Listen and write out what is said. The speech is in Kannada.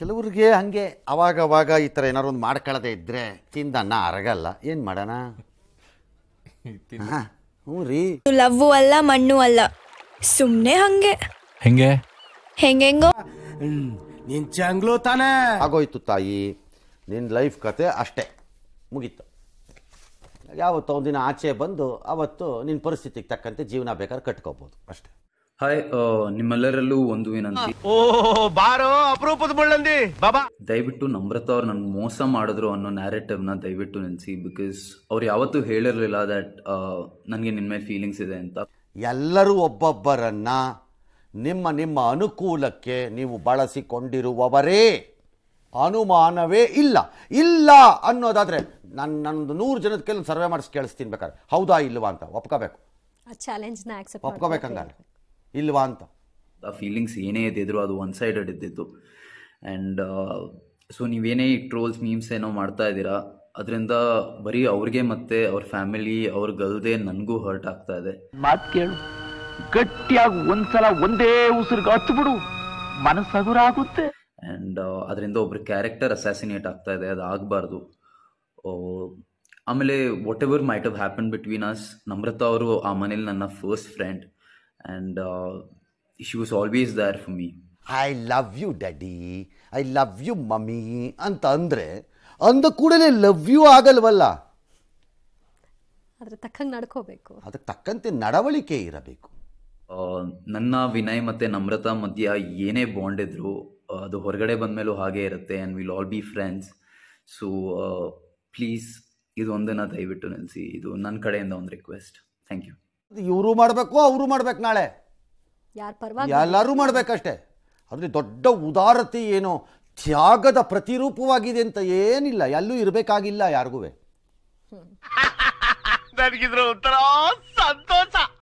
ಕೆಲವ್ರಿಗೆ ಹಾಗೆ ಅವಾಗವಾಗ ಈ ಥರ ಏನಾರು ಒಂದು ಮಾಡ್ಕೊಳ್ಳದೆ ಇದ್ದರೆ ಅನ್ನ ಅರಗಲ್ಲ ಏನು ಮಾಡೋಣ ಹ್ಞೂ ರೀ ಲವ್ವು ಅಲ್ಲ ಮಣ್ಣು ಅಲ್ಲ ಸುಮ್ಮನೆ ಹಂಗೆ ಹೆಂಗೆ ಹೆಂಗೆಂಗೋ ನಿನ್ ಚಂಗ್ಲು ತಾನೇ ಆಗೋಯ್ತು ತಾಯಿ ನಿನ್ ಲೈಫ್ ಕತೆ ಅಷ್ಟೇ ಮುಗೀತು ಯಾವತ್ತೋ ಒಂದಿನ ಆಚೆ ಬಂದು ಅವತ್ತು ನಿನ್ನ ಪರಿಸ್ಥಿತಿಗೆ ತಕ್ಕಂತೆ ಜೀವನ ಬೇಕಾದ್ರೆ ಕಟ್ಕೋಬೋದು ಅಷ್ಟೇ ಹಾಯ್ uh, ನಿಮ್ಮೆಲ್ಲರಲ್ಲೂ ಒಂದು ವಿನಂತಿ ಓ ಬಾರೋ ಅಪರೂಪದ ಬಳ್ಳಂದಿ ಬಾಬಾ ದಯವಿಟ್ಟು ನಮ್ರತ ಅವ್ರು ನನ್ ಮೋಸ ಮಾಡಿದ್ರು ಅನ್ನೋ ನ ದಯವಿಟ್ಟು ನೆನ್ಸಿ ಬಿಕಾಸ್ ಅವ್ರು ಯಾವತ್ತೂ ಹೇಳಿರಲಿಲ್ಲ ದಟ್ ನನಗೆ ನಿನ್ ಮೇಲೆ ಫೀಲಿಂಗ್ಸ್ ಇದೆ ಅಂತ ಎಲ್ಲರೂ ಒಬ್ಬೊಬ್ಬರನ್ನ ನಿಮ್ಮ ನಿಮ್ಮ ಅನುಕೂಲಕ್ಕೆ ನೀವು ಬಳಸಿಕೊಂಡಿರುವವರೇ ಅನುಮಾನವೇ ಇಲ್ಲ ಇಲ್ಲ ಅನ್ನೋದಾದ್ರೆ ನಾನು ನನ್ನೊಂದು ನೂರು ಜನದ ಕೆಲವು ಸರ್ವೆ ಮಾಡಿಸಿ ಕೇಳಿಸ್ತೀನಿ ಬೇಕಾದ್ರೆ ಹೌದಾ ಇಲ್ವಾ ಅಂತ ಒಪ್ಕೋಬೇಕು ಆ ಒಪ್ಕೋಬೇಕಂಗಾರೆ ಇಲ್ವಾ ಅಂತ ಆ ಫೀಲಿಂಗ್ಸ್ ಏನೇ ಇದ್ದಿದ್ರು ಅದು ಒನ್ ಸೈಡೆಡ್ ಇದ್ದಿತ್ತು ಆ್ಯಂಡ್ ಸೊ uh, ನೀವೇನೇ ಟ್ರೋಲ್ಸ್ ಮೀಮ್ಸ್ ಏನೋ ಮಾಡ್ತಾ ಇದ್ದೀರಾ ಅದರಿಂದ ಬರೀ ಅವ್ರಿಗೆ ಮತ್ತೆ ಅವ್ರ ಫ್ಯಾಮಿಲಿ ಅವ್ರ ಗಲ್ದೆ ನನಗೂ ಹರ್ಟ್ ಆಗ್ತಾ ಇದೆ ಮಾತು ಕೇಳು ಗಟ್ಟಿಯಾಗಿ ಒಂದ್ಸಲ ಒಂದೇ ಉಸಿರಿಗೆ ಹತ್ತು ಬಿಡು ಆಗುತ್ತೆ ಆ್ಯಂಡ್ ಅದರಿಂದ ಒಬ್ರ ಕ್ಯಾರೆಕ್ಟರ್ ಅಸಾಸಿನೇಟ್ ಆಗ್ತಾ ಇದೆ ಅದು ಆಗಬಾರ್ದು ಆಮೇಲೆ whatever might happen between us Namratha ಅವರು ಆ ಮನೇಲಿ ನನ್ನ first friend and uh, she was always there for me I love you daddy I love you mummy ಅಂತ ಅಂದರೆ ಅಂದ ಕೂಡಲೇ ಲವ್ ಯು ಆಗಲ್ವಲ್ಲ ಆದರೆ ತಕ್ಕಂಗೆ ನಡ್ಕೋಬೇಕು ಅದಕ್ಕೆ ತಕ್ಕಂತೆ ನಡವಳಿಕೆ ಇರಬೇಕು ನನ್ನ ವಿನಯ್ ಮತ್ತು ನಮ್ರತಾ ಮಧ್ಯ ಏನೇ ಬಾಂಡ್ ಇದ್ರು ಅದು ಹೊರಗಡೆ ಬಂದಮೇಲೂ ಹಾಗೆ ಇರುತ್ತೆ and will all be friends so please ಇದೊಂದನ್ನು ದಯವಿಟ್ಟು ನಿಲ್ಲಿಸಿ ಇದು ನನ್ನ ಕಡೆಯಿಂದ ಒಂದು ರಿಕ್ವೆಸ್ಟ್ ಥ್ಯಾಂಕ್ ಯು ಇವರು ಮಾಡಬೇಕು ಅವರು ಮಾಡ್ಬೇಕು ನಾಳೆ ಎಲ್ಲರೂ ಮಾಡ್ಬೇಕಷ್ಟೇ ಅದರಲ್ಲಿ ದೊಡ್ಡ ಉದಾರತೆ ಏನು ತ್ಯಾಗದ ಪ್ರತಿರೂಪವಾಗಿದೆ ಅಂತ ಏನಿಲ್ಲ ಎಲ್ಲೂ ಇರಬೇಕಾಗಿಲ್ಲ ಯಾರಿಗೂ ಸಂತೋಷ